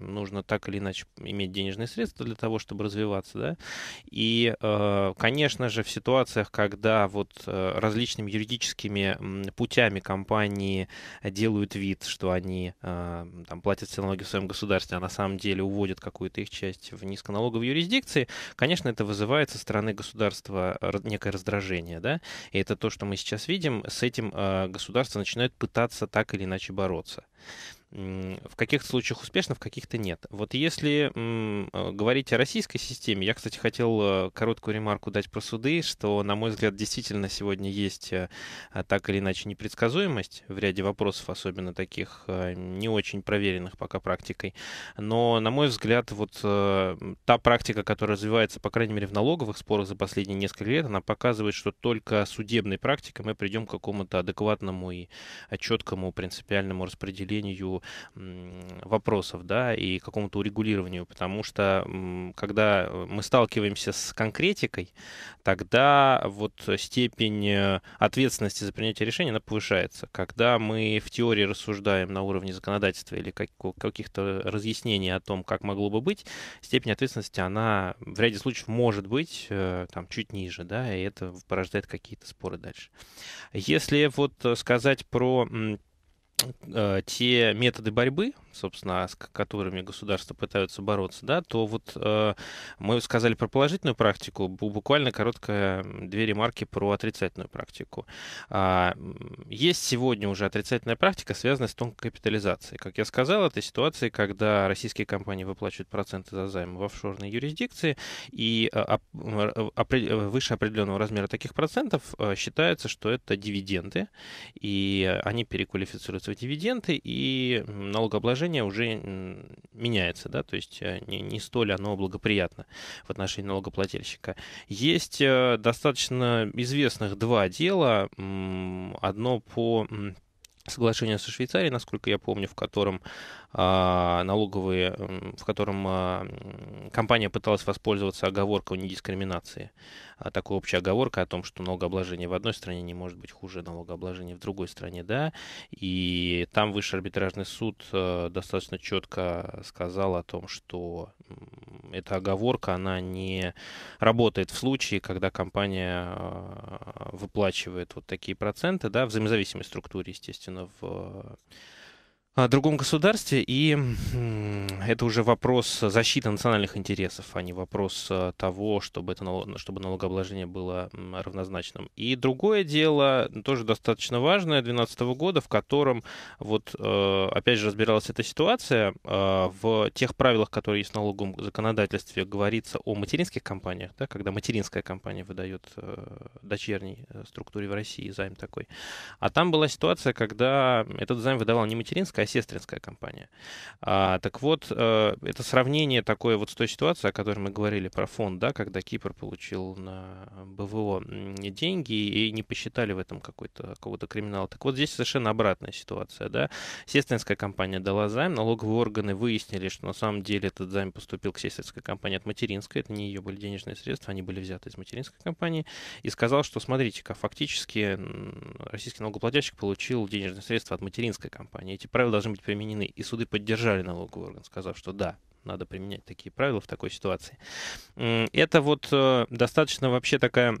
нужно так или иначе иметь денежные средства для того, чтобы развивать ссылаться, да. И, э, конечно же, в ситуациях, когда вот э, различными юридическими путями компании делают вид, что они э, там платят все налоги в своем государстве, а на самом деле уводят какую-то их часть в низконалоговой юрисдикции, конечно, это вызывает со стороны государства некое раздражение, да. И это то, что мы сейчас видим, с этим государство начинает пытаться так или иначе бороться в каких-то случаях успешно, в каких-то нет. Вот если э, говорить о российской системе, я, кстати, хотел э, короткую ремарку дать про суды, что, на мой взгляд, действительно сегодня есть э, а, так или иначе непредсказуемость в ряде вопросов, особенно таких не очень проверенных пока практикой. Но, на мой взгляд, вот та практика, которая развивается, по крайней мере, в налоговых спорах за последние несколько лет, она показывает, что только судебной практикой мы придем к какому-то адекватному и четкому принципиальному распределению вопросов, да, и какому-то урегулированию, потому что когда э, мы сталкиваемся с конкретикой, тогда вот степень э, ответственности за принятие решения, она повышается. Когда мы в теории рассуждаем на уровне законодательства или каких-то разъяснений о том, как могло бы быть, степень ответственности, она в ряде случаев может быть э, там чуть ниже, да, и это порождает какие-то споры дальше. Если вот сказать про Э, те методы борьбы, собственно, с которыми государства пытаются бороться, да, то вот э, мы сказали про положительную практику, буквально короткая две ремарки про отрицательную практику. А, есть сегодня уже отрицательная практика, связанная с тонкой капитализацией. Как я сказал, это ситуации, когда российские компании выплачивают проценты за займы в офшорной юрисдикции, и а, а, выше определенного размера таких процентов считается, что это дивиденды, и они переквалифицируются в выплачивать дивиденды, и налогообложение уже меняется, да, то есть э, не, не столь оно благоприятно в отношении налогоплательщика. Есть э, достаточно известных два дела. Одно по соглашению со Швейцарией, насколько я помню, в котором а, налоговые, в котором а, компания пыталась воспользоваться оговоркой о недискриминации. А, Такая общая оговорка о том, что налогообложение в одной стране не может быть хуже налогообложения в другой стране, да, и там высший арбитражный суд э, достаточно четко сказал о том, что эта оговорка, она не работает в случае, когда компания выплачивает вот такие проценты, да, в взаимозависимой структуре, естественно, в о другом государстве, и это уже вопрос защиты национальных интересов, а не вопрос э, того, чтобы, это, чтобы налогообложение было равнозначным. И другое дело, тоже достаточно важное, 2012 года, в котором, вот, э, опять же, разбиралась эта ситуация, э, в тех правилах, которые есть в налоговом законодательстве, говорится о материнских компаниях, да, когда материнская компания выдает дочерней структуре в России займ такой. А там была ситуация, когда этот займ выдавал не материнская, а такая сестринская компания. А, так вот, э, это сравнение такое вот с той ситуацией, о которой мы говорили про фонд, да, когда Кипр получил на БВО деньги и не посчитали в этом какой-то какого-то криминала. Так вот, здесь совершенно обратная ситуация, да. Сестринская компания дала займ, налоговые органы выяснили, что на самом деле этот займ поступил к сестринской компании от материнской, это не ее были денежные средства, они были взяты из материнской компании, и сказал, что смотрите-ка, фактически российский налогоплательщик получил денежные средства от материнской компании. Эти правила должны быть применены. И суды поддержали налоговый орган, сказав, что да, надо применять такие правила в такой ситуации. Это вот э, достаточно вообще такая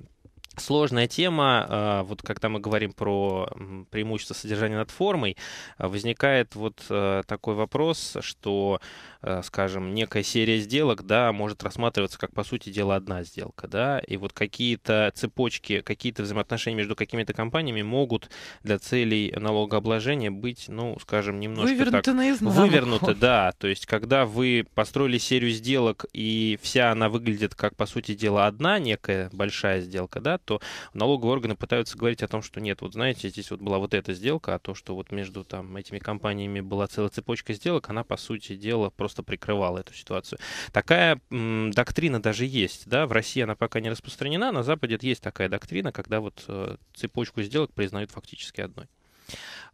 Сложная тема, а, вот когда мы говорим про преимущество содержания над формой, а, возникает вот э, такой вопрос, что, э, скажем, некая серия сделок, да, может рассматриваться как, по сути дела, одна сделка, да, и вот какие-то цепочки, какие-то взаимоотношения между какими-то компаниями могут для целей налогообложения быть, ну, скажем, немножко вывернуты так... Наизнанку. Вывернуты, да, то есть когда вы построили серию сделок, и вся она выглядит как, по сути дела, одна некая большая сделка, да, то налоговые органы пытаются говорить о том, что нет, вот знаете, здесь вот была вот эта сделка, а то, что вот между там этими компаниями была целая цепочка сделок, она, по сути дела, просто прикрывала эту ситуацию. Такая м, доктрина даже есть, да, в России она пока не распространена, на Западе есть такая доктрина, когда вот э, цепочку сделок признают фактически одной.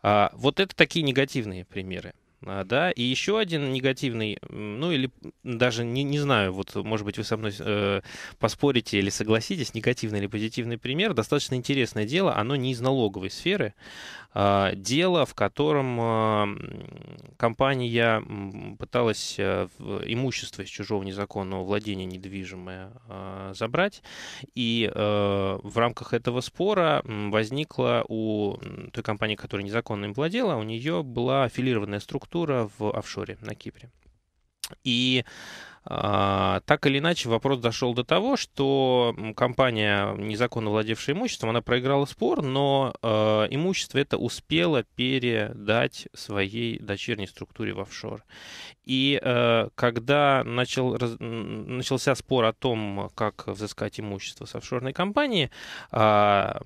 А, вот это такие негативные примеры. А, да, и еще один негативный, ну или даже не, не знаю, вот может быть вы со мной э, поспорите или согласитесь, негативный или позитивный пример, достаточно интересное дело, оно не из налоговой сферы, а, дело, в котором а, компания пыталась э, имущество из чужого незаконного владения недвижимое а, забрать. И э, в рамках этого спора возникла у той компании, которая незаконно им владела, у нее была аффилированная структура в офшоре на Кипре. И а, так или иначе, вопрос дошел до того, что компания, незаконно владевшая имуществом, она проиграла спор, но э, имущество это успело передать своей дочерней структуре в офшор. И э, когда начал, начался спор о том, как взыскать имущество с офшорной компании, а,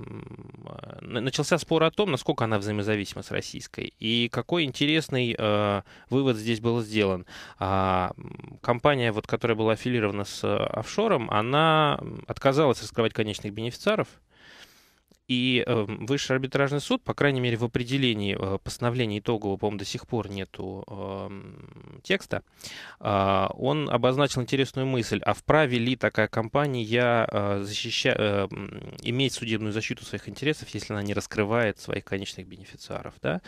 э, начался спор о том, насколько она взаимозависима с российской. И какой интересный вывод здесь был сделан. А, компания компания, вот, которая была аффилирована с э, офшором, она отказалась раскрывать конечных бенефициаров, и эм, высший арбитражный суд, по крайней мере, в определении э, постановления итогового, по-моему, до сих пор нету эм, текста, а, он обозначил интересную мысль, а вправе ли такая компания э, защища... Э, иметь судебную защиту своих интересов, если она не раскрывает своих конечных бенефициаров, да?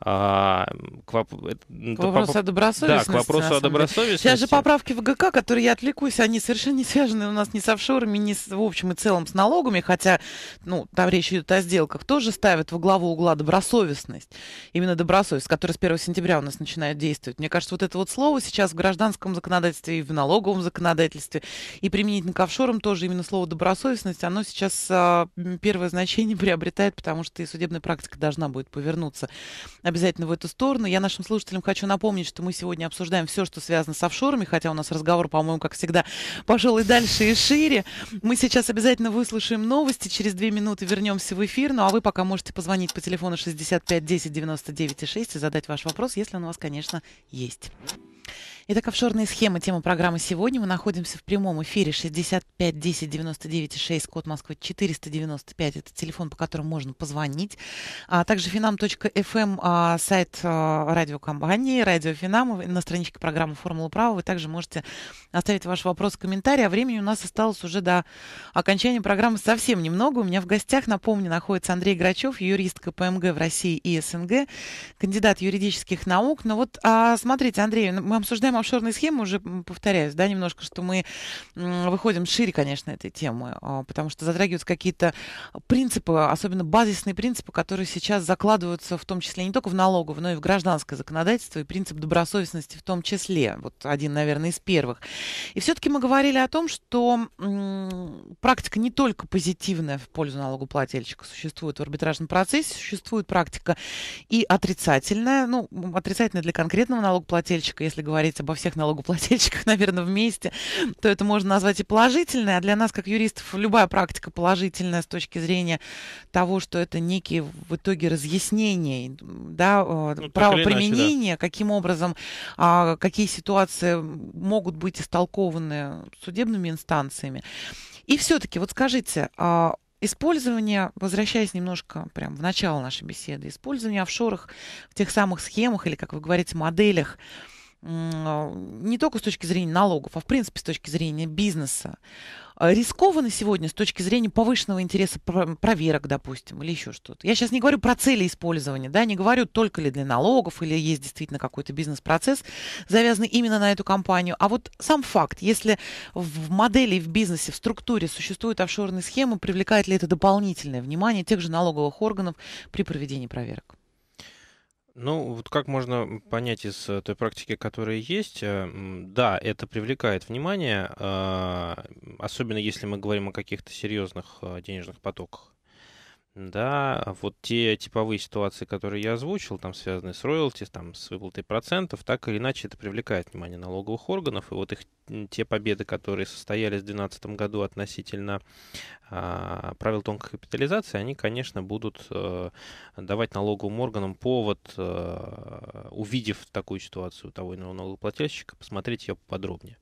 А, к, воп... к вопросу о добросовестности. Да, к вопросу о добросовестности. Сейчас же поправки в ГК, которые я отвлекусь, они совершенно не связаны у нас ни с офшорами, ни с, в общем и целом с налогами, хотя, ну, там речь речь идет о сделках, тоже ставят во главу угла добросовестность. Именно добросовестность, которая с 1 сентября у нас начинает действовать. Мне кажется, вот это вот слово сейчас в гражданском законодательстве и в налоговом законодательстве, и применительно к офшорам тоже именно слово добросовестность, оно сейчас а, первое значение приобретает, потому что и судебная практика должна будет повернуться обязательно в эту сторону. Я нашим слушателям хочу напомнить, что мы сегодня обсуждаем все, что связано с офшорами, хотя у нас разговор, по-моему, как всегда, пошел и дальше, и шире. Мы сейчас обязательно выслушаем новости, через две минуты вернемся вернемся в эфир. Ну а вы пока можете позвонить по телефону 65 10 99 6 и задать ваш вопрос, если он у вас, конечно, есть. Итак, офшорные схемы. Тема программы сегодня. Мы находимся в прямом эфире 65 10 99 6, код Москвы 495. Это телефон, по которому можно позвонить. А также finam.fm, эм, а, сайт а, радиокомпании, радио Финам. На страничке программы «Формула права» вы также можете оставить ваш вопрос комментарий. А времени у нас осталось уже до окончания программы совсем немного. У меня в гостях, напомню, находится Андрей Грачев, юрист КПМГ в России и СНГ, кандидат юридических наук. Но вот а, смотрите, Андрей, мы обсуждаем офшорной схемы, уже повторяюсь, да, немножко, что мы выходим шире, конечно, этой темы, а, потому что затрагиваются какие-то принципы, особенно базисные принципы, которые сейчас закладываются в том числе не только в налоговое, но и в гражданское законодательство, и принцип добросовестности в том числе. Вот один, наверное, из первых. И все-таки мы говорили о том, что практика не только позитивная в пользу налогоплательщика существует в арбитражном процессе, существует практика и отрицательная, ну, отрицательная для конкретного налогоплательщика, если говорить об обо всех налогоплательщиках, наверное, вместе, то это можно назвать и положительное. А для нас, как юристов, любая практика положительная с точки зрения того, что это некие в итоге разъяснения, да, э, ну, правоприменения, иначе, да. каким образом, а, какие ситуации могут быть истолкованы судебными инстанциями. И все-таки, вот скажите, а, использование, возвращаясь немножко прям в начало нашей беседы, использование офшорах в тех самых схемах или, как вы говорите, моделях, а, не только с точки зрения налогов, а в принципе с точки зрения бизнеса, а, рискованно сегодня с точки зрения повышенного интереса проверок, допустим, или еще что-то. Я сейчас не говорю про цели использования, да, не говорю только ли для налогов, или есть действительно какой-то бизнес-процесс, завязанный именно на эту компанию. А вот сам факт, если в модели, в бизнесе, в структуре существуют офшорные схемы, привлекает ли это дополнительное внимание тех же налоговых органов при проведении проверок? Ну, вот как можно понять из э, той практики, которая есть, э, да, это привлекает внимание, а, особенно если мы говорим о каких-то серьезных э, денежных потоках. Да, а вот те типовые ситуации, которые я озвучил, там связанные с роялти, там с выплатой процентов, так или иначе это привлекает внимание налоговых органов. И вот их те победы, которые состоялись в 2012 году относительно а, правил тонкой капитализации, они, конечно, будут а, давать налоговым органам повод, а, увидев такую ситуацию того иного налогоплательщика, посмотреть ее подробнее.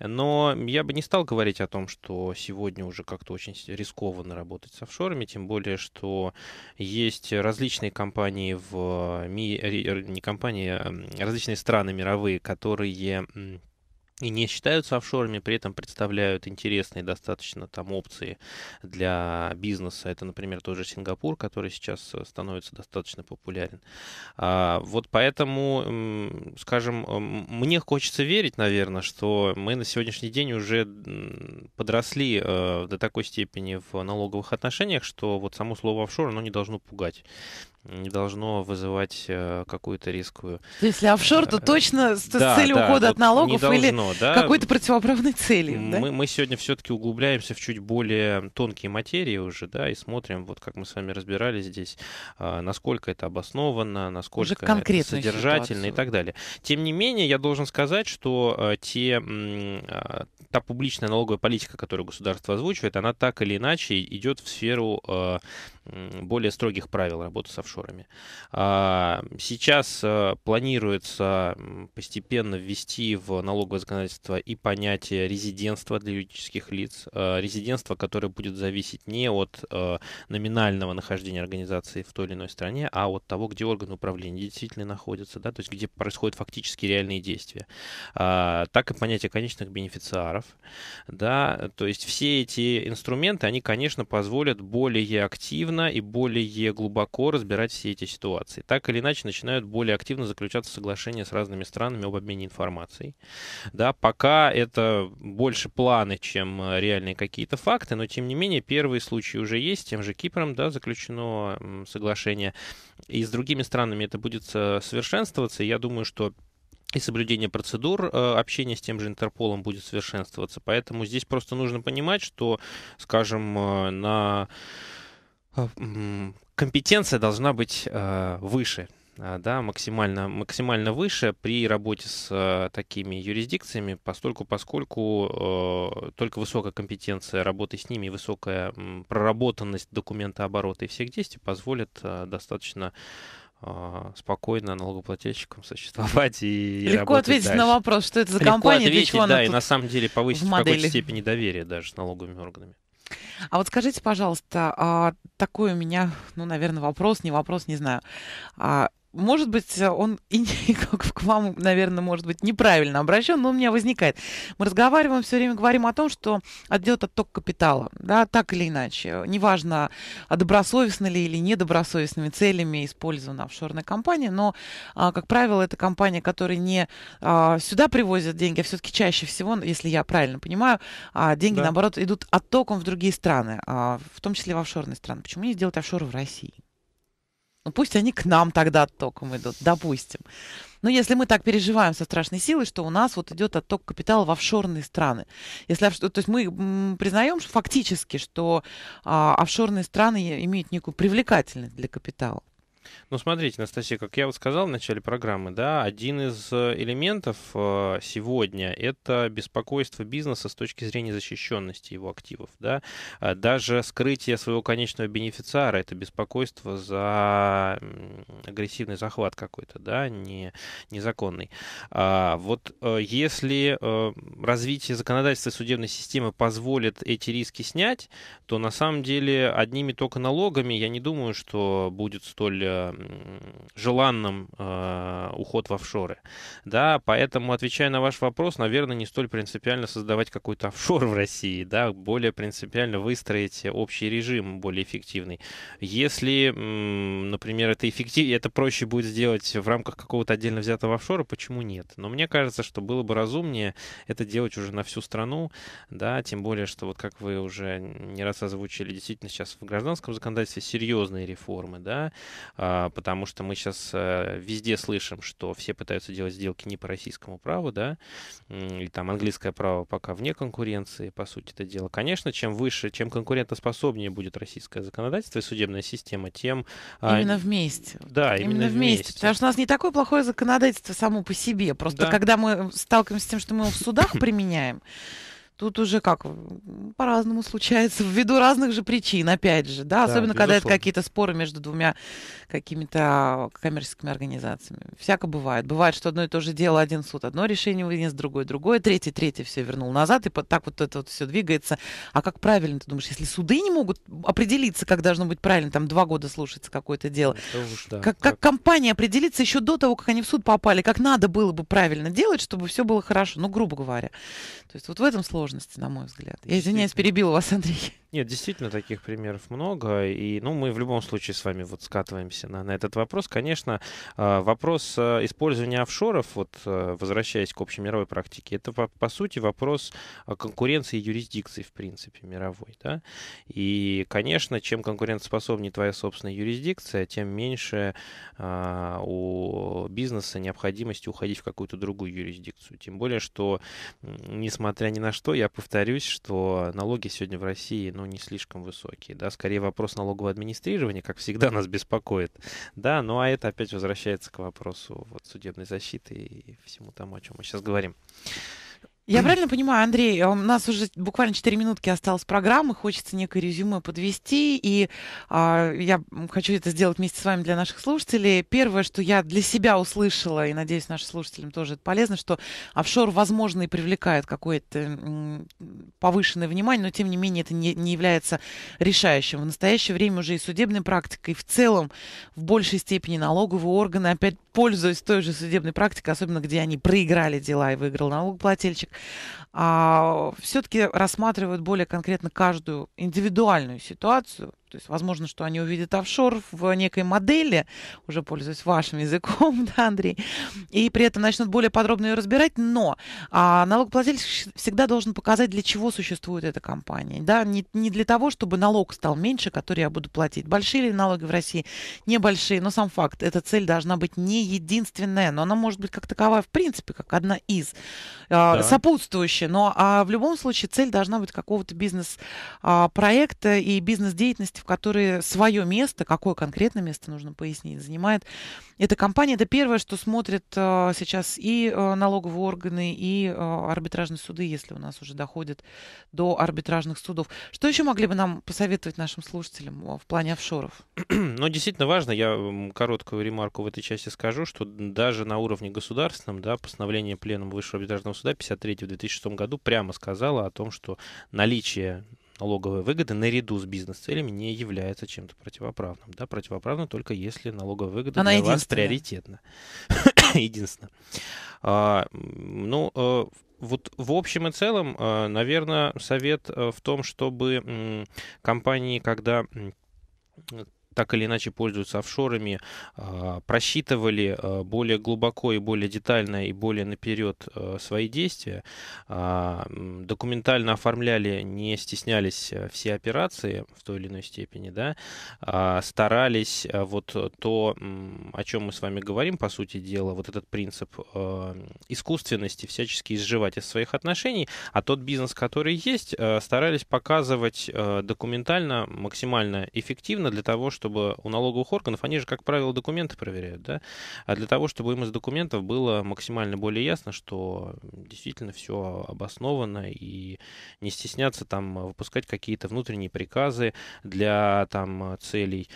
Но я бы не стал говорить о том, что сегодня уже как-то очень рискованно работать с офшорами, тем более, что есть различные компании в э, мире, не компании, а различные страны мировые, которые и не считаются офшорами, при этом представляют интересные достаточно там опции для бизнеса. Это, например, тоже Сингапур, который сейчас э, становится достаточно популярен. А, вот поэтому, скажем, мне хочется верить, наверное, что мы на сегодняшний день уже подросли э, до такой степени в налоговых отношениях, что вот само слово офшор, оно не должно пугать не должно вызывать э, какую-то рисковую... Если офшор, то э, точно с, да, целью да, ухода от налогов или да? какой-то противоправной цели. Мы, да? мы сегодня все-таки углубляемся в чуть более тонкие материи уже, да, и смотрим, вот как мы с вами разбирали здесь, э, насколько это обосновано, насколько это содержательно ситуацию. и так далее. Тем не менее, я должен сказать, что э, те, э, та публичная налоговая политика, которую государство озвучивает, она так или иначе идет в сферу э, более строгих правил работы с офшорами. А, сейчас э, планируется постепенно ввести в налоговое законодательство и понятие резидентства для юридических лиц, э, резидентство, которое будет зависеть не от э, номинального нахождения организации в той или иной стране, а от того, где органы управления действительно находятся, да, то есть где происходят фактически реальные действия. А, так и понятие конечных бенефициаров, да, то есть все эти инструменты, они, конечно, позволят более активно активно и более глубоко разбирать все эти ситуации. Так или иначе начинают более активно заключаться соглашения с разными странами об обмене информацией. Да, пока это больше планы, чем э, реальные какие-то факты, но тем не менее первые случаи уже есть, с тем же Кипром да, заключено соглашение. И с другими странами это будет э, совершенствоваться. Я думаю, что и соблюдение процедур э, общения с тем же Интерполом будет совершенствоваться. Поэтому здесь просто нужно понимать, что, скажем, на а, компетенция должна быть а, выше, а, да, максимально, максимально выше при работе с такими юрисдикциями, поскольку, поскольку только высокая компетенция работы с ними высокая проработанность документа оборота и всех действий позволит достаточно спокойно налогоплательщикам существовать и Легко ответить дальше. на вопрос, что это за Легко компания, ответить, для чего да, она и на самом деле повысить в, в какой-то степени доверие даже с налоговыми органами. А вот скажите, пожалуйста, а такой у меня, ну, наверное, вопрос, не вопрос, не знаю. А может быть, э, он и не, как к вам, наверное, может быть, неправильно обращен, но у меня возникает. Мы разговариваем все время, говорим о том, что идет отток капитала, да, так или иначе. Неважно, а добросовестно ли или недобросовестными целями использована офшорная компания, но, а, как правило, это компания, которая не а, сюда привозят деньги, а все-таки чаще всего, ну, если я правильно понимаю, деньги, да. наоборот, идут оттоком в другие страны, в том числе в офшорные страны. Почему не сделать офшоры в России? Ну пусть они к нам тогда оттоком идут, допустим. Но если мы так переживаем со страшной силой, что у нас вот идет отток капитала в офшорные страны. Если, то есть мы признаем фактически, что а, офшорные страны имеют некую привлекательность для капитала. Ну, смотрите, Анастасия, как я вот сказал в начале программы, да, один из э, элементов э, сегодня — это беспокойство бизнеса с точки зрения защищенности его активов, да. А даже скрытие своего конечного бенефициара — это беспокойство за агрессивный захват какой-то, да, не, незаконный. А Вот э, если развитие законодательства и судебной системы позволит эти риски снять, то на самом деле одними только налогами я не думаю, что будет столь желанным э, уход в офшоры. Да, поэтому, отвечая на ваш вопрос, наверное, не столь принципиально создавать какой-то офшор в России, да, более принципиально выстроить общий режим более эффективный. Если, например, это эффективнее, это проще будет сделать в рамках какого-то отдельно взятого офшора, почему нет? Но мне кажется, что было бы разумнее это делать уже на всю страну, да, тем более, что вот как вы уже не раз озвучили, действительно сейчас в гражданском законодательстве серьезные реформы, да, а, потому что мы сейчас э, везде слышим, что все пытаются делать сделки не по российскому праву, да, и там английское право пока вне конкуренции, по сути, это дело. Конечно, чем выше, чем конкурентоспособнее будет российское законодательство и судебная система, тем... А, именно вместе. Да, именно, именно вместе. вместе. Потому что у нас не такое плохое законодательство само по себе, просто да. когда мы сталкиваемся с тем, что мы его в судах применяем, Тут уже как по-разному случается, ввиду разных же причин, опять же, да, да особенно безусловно. когда это какие-то споры между двумя какими-то а, коммерческими организациями. Всяко бывает. Бывает, что одно и то же дело, один суд одно решение вынес, другой другое, третье, третье все вернул назад, и так вот это вот все двигается. А как правильно, ты думаешь, если суды не могут определиться, как должно быть правильно, там два года слушается какое-то дело, уж, да, как, как, как компания определится еще до того, как они в суд попали, как надо было бы правильно делать, чтобы все было хорошо, ну, грубо говоря. То есть вот в этом сложно сложности, на мой взгляд. Я извиняюсь, перебила вас, Андрей. Нет, действительно, таких примеров много. И ну, мы в любом случае с вами вот скатываемся на, на этот вопрос. Конечно, а, вопрос а, использования офшоров, вот а, возвращаясь к общей мировой практике, это по, по сути вопрос конкуренции юрисдикции, в принципе, мировой. Да? И, конечно, чем конкурентоспособнее твоя собственная юрисдикция, тем меньше у бизнеса необходимости уходить в какую-то другую юрисдикцию. Тем более, что, несмотря ни на что, я повторюсь, что налоги сегодня в России, ну, не слишком высокие, да, скорее вопрос налогового администрирования, как всегда, нас беспокоит, да, ну, а это опять возвращается к вопросу вот судебной защиты и всему тому, о чем мы сейчас говорим. Я правильно понимаю, Андрей, э, у нас уже буквально 4 минутки осталось программы, хочется некое резюме подвести, и а, я хочу это сделать вместе с вами для наших слушателей. Первое, что я для себя услышала, и надеюсь, нашим слушателям тоже это полезно, что офшор, возможно, и привлекает какое-то повышенное внимание, но тем не менее это не, не является решающим. В настоящее время уже и судебной практикой, и в целом в большей степени налоговые органы опять пользуясь той же судебной практикой, особенно где они проиграли дела и выиграл налогоплательщик, а, все-таки рассматривают более конкретно каждую индивидуальную ситуацию, то есть, возможно, что они увидят офшор в некой модели, уже пользуясь вашим языком, да, Андрей, и при этом начнут более подробно ее разбирать, но а, налогоплательщик всегда должен показать, для чего существует эта компания. Да, не, не для того, чтобы налог стал меньше, который я буду платить. Большие ли налоги в России? Небольшие, но сам факт, эта цель должна быть не единственная, но она может быть как таковая, в принципе, как одна из, да. сопутствующая, но а в любом случае цель должна быть какого-то бизнес-проекта а, и бизнес-деятельности в которые свое место, какое конкретно место нужно пояснить, занимает эта компания. Это первое, что смотрят э, сейчас и э, налоговые органы, и э, арбитражные суды, если у нас уже доходит до арбитражных судов. Что еще могли бы нам посоветовать нашим слушателям в плане офшоров? Ну, действительно важно, я короткую ремарку в этой части скажу, что даже на уровне государственном, да, постановление Пленума Высшего арбитражного суда 53 в 2006 году прямо сказала о том, что наличие налоговая выгода наряду с бизнес-целями не является чем-то противоправным. Да? Противоправно только если налоговая выгода Она для вас приоритетна. Единственно. А, ну, э, вот в общем и целом, э, наверное, совет э, в том, чтобы компании, когда так или иначе пользуются офшорами, а, просчитывали а, более глубоко и более детально и более наперед а, свои действия, документально оформляли, не стеснялись э, все операции в той или иной степени, да, старались вот то, о чем мы с вами говорим, по сути дела, вот этот принцип искусственности всячески изживать из своих отношений, а тот бизнес, который есть, э, старались показывать э, документально максимально эффективно для того, чтобы чтобы у налоговых органов, они же, как правило, документы проверяют, да, а для того, чтобы им из документов было максимально более ясно, что действительно все обосновано и не стесняться там выпускать какие-то внутренние приказы для там целей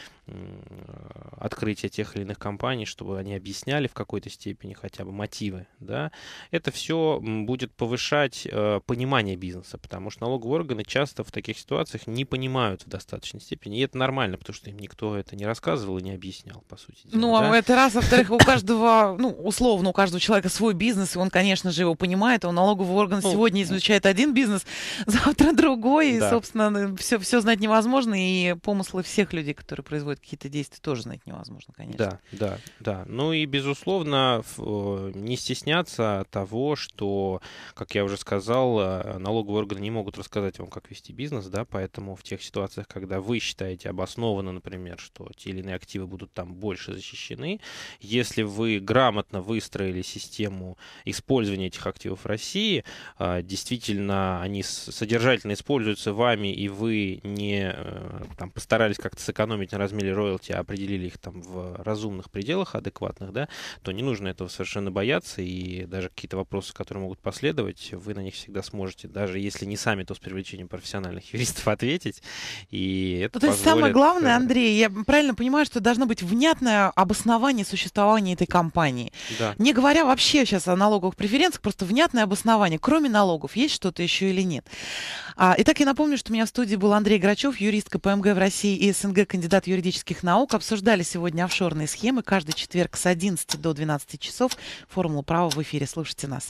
открытия тех или иных компаний, чтобы они объясняли в какой-то степени хотя бы мотивы, да, это все будет повышать э, понимание бизнеса, потому что налоговые органы часто в таких ситуациях не понимают в достаточной степени, и это нормально, потому что им никто это не рассказывал и не объяснял, по сути. Дела, ну, а да? это раз, во-вторых, у каждого, ну, условно, у каждого человека свой бизнес, и он, конечно же, его понимает, а налоговый орган ну, сегодня изучает один бизнес, завтра другой, да. и, собственно, все, все знать невозможно, и помыслы всех людей, которые производят происходят какие-то действия, тоже знать невозможно, конечно. Да, да, да. Ну и, безусловно, не стесняться того, что, как я уже сказал, а, налоговые органы не могут рассказать вам, как вести бизнес, да, поэтому в тех ситуациях, когда вы считаете обоснованно, например, что те или иные активы будут там больше защищены, если вы грамотно выстроили систему использования этих активов в России, а, действительно, они содержательно используются вами, и вы не э, там, постарались как-то сэкономить на размере оформили роялти, определили их там в разумных пределах, адекватных, да, то не нужно этого совершенно бояться, и даже какие-то вопросы, которые могут последовать, вы на них всегда сможете, даже если не сами, то с привлечением профессиональных юристов ответить, и это ну, то позволит... есть самое главное, э, Андрей, я правильно понимаю, что должно быть внятное обоснование существования этой компании. Да. Не говоря вообще сейчас о налоговых преференциях, просто внятное обоснование, кроме налогов, есть что-то еще или нет. А, итак, я напомню, что у меня в студии был Андрей Грачев, юрист КПМГ в России и СНГ, кандидат юридических юридических наук обсуждали сегодня офшорные схемы. Каждый четверг с 11 до 12 часов. Формула права в эфире. Слушайте нас.